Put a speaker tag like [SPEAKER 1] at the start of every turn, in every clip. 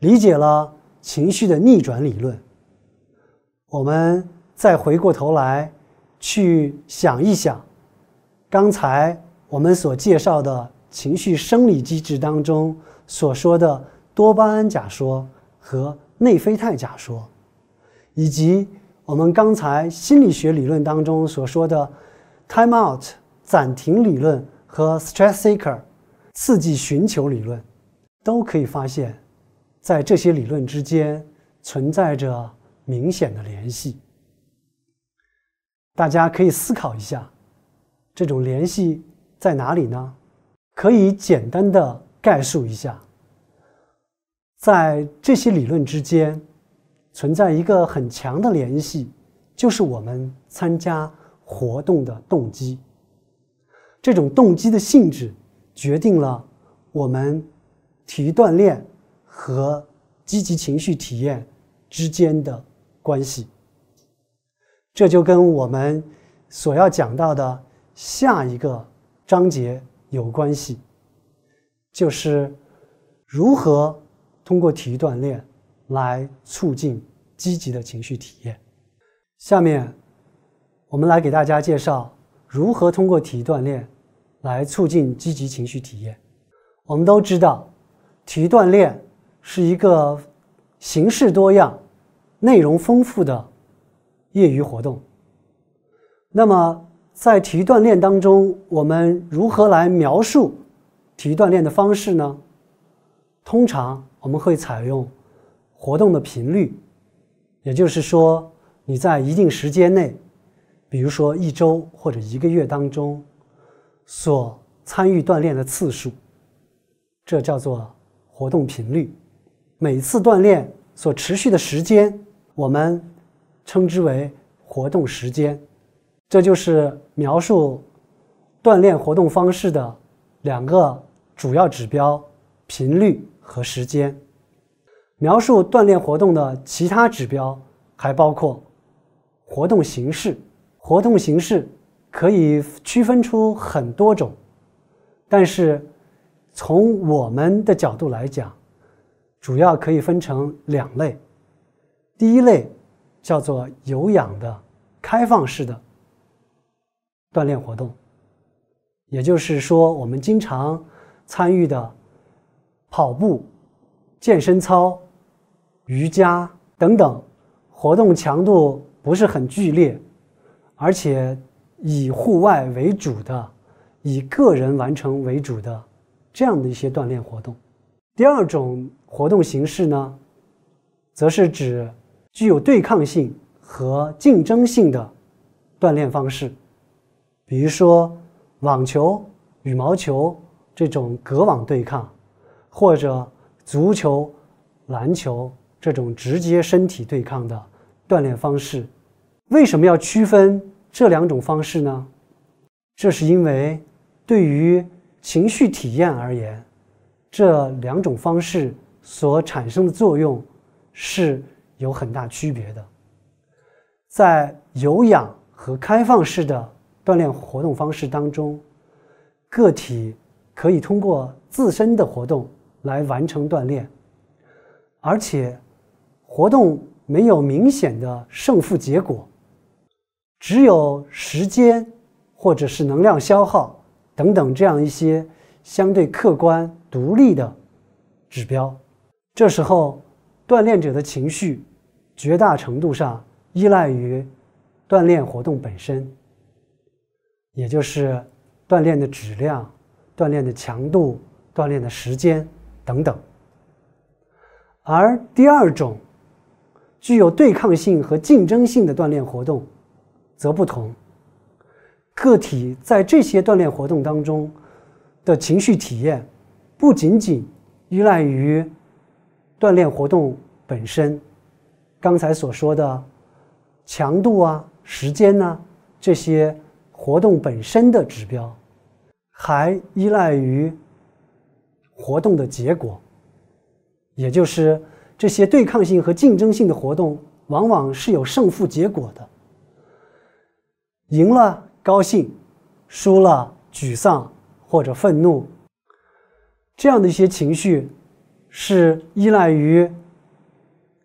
[SPEAKER 1] 理解了情绪的逆转理论，我们再回过头来去想一想，刚才我们所介绍的情绪生理机制当中所说的多巴胺假说和内啡肽假说，以及我们刚才心理学理论当中所说的 time out 暂停理论和 stress seeker 刺激寻求理论，都可以发现。在这些理论之间存在着明显的联系，大家可以思考一下，这种联系在哪里呢？可以简单的概述一下，在这些理论之间存在一个很强的联系，就是我们参加活动的动机。这种动机的性质决定了我们体育锻炼。和积极情绪体验之间的关系，这就跟我们所要讲到的下一个章节有关系，就是如何通过体育锻炼来促进积极的情绪体验。下面我们来给大家介绍如何通过体育锻炼来促进积极情绪体验。我们都知道，体育锻炼。是一个形式多样、内容丰富的业余活动。那么，在体育锻炼当中，我们如何来描述体育锻炼的方式呢？通常我们会采用活动的频率，也就是说，你在一定时间内，比如说一周或者一个月当中所参与锻炼的次数，这叫做活动频率。每次锻炼所持续的时间，我们称之为活动时间。这就是描述锻炼活动方式的两个主要指标：频率和时间。描述锻炼活动的其他指标还包括活动形式。活动形式可以区分出很多种，但是从我们的角度来讲，主要可以分成两类，第一类叫做有氧的开放式的锻炼活动，也就是说，我们经常参与的跑步、健身操、瑜伽等等活动，强度不是很剧烈，而且以户外为主的、以个人完成为主的这样的一些锻炼活动。第二种活动形式呢，则是指具有对抗性和竞争性的锻炼方式，比如说网球、羽毛球这种隔网对抗，或者足球、篮球这种直接身体对抗的锻炼方式。为什么要区分这两种方式呢？这是因为对于情绪体验而言。这两种方式所产生的作用是有很大区别的。在有氧和开放式的锻炼活动方式当中，个体可以通过自身的活动来完成锻炼，而且活动没有明显的胜负结果，只有时间或者是能量消耗等等这样一些。相对客观、独立的指标，这时候锻炼者的情绪绝大程度上依赖于锻炼活动本身，也就是锻炼的质量、锻炼的强度、锻炼的时间等等。而第二种具有对抗性和竞争性的锻炼活动则不同，个体在这些锻炼活动当中。的情绪体验不仅仅依赖于锻炼活动本身，刚才所说的强度啊、时间呐，这些活动本身的指标，还依赖于活动的结果，也就是这些对抗性和竞争性的活动往往是有胜负结果的，赢了高兴，输了沮丧。或者愤怒，这样的一些情绪是依赖于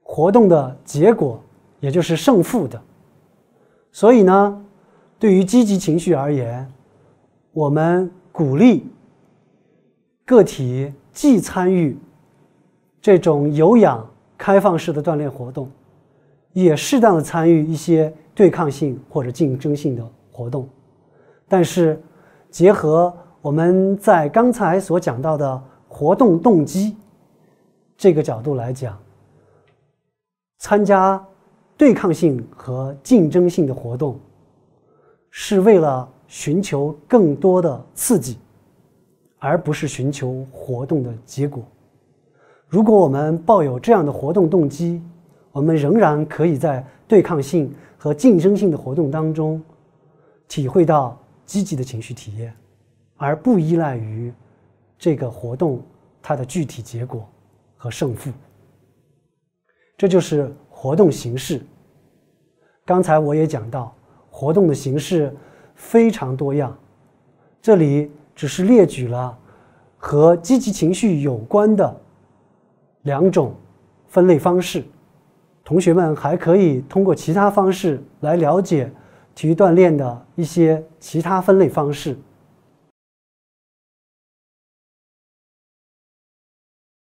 [SPEAKER 1] 活动的结果，也就是胜负的。所以呢，对于积极情绪而言，我们鼓励个体既参与这种有氧开放式的锻炼活动，也适当的参与一些对抗性或者竞争性的活动，但是结合。我们在刚才所讲到的活动动机这个角度来讲，参加对抗性和竞争性的活动，是为了寻求更多的刺激，而不是寻求活动的结果。如果我们抱有这样的活动动机，我们仍然可以在对抗性和竞争性的活动当中体会到积极的情绪体验。而不依赖于这个活动它的具体结果和胜负，这就是活动形式。刚才我也讲到，活动的形式非常多样，这里只是列举了和积极情绪有关的两种分类方式。同学们还可以通过其他方式来了解体育锻炼的一些其他分类方式。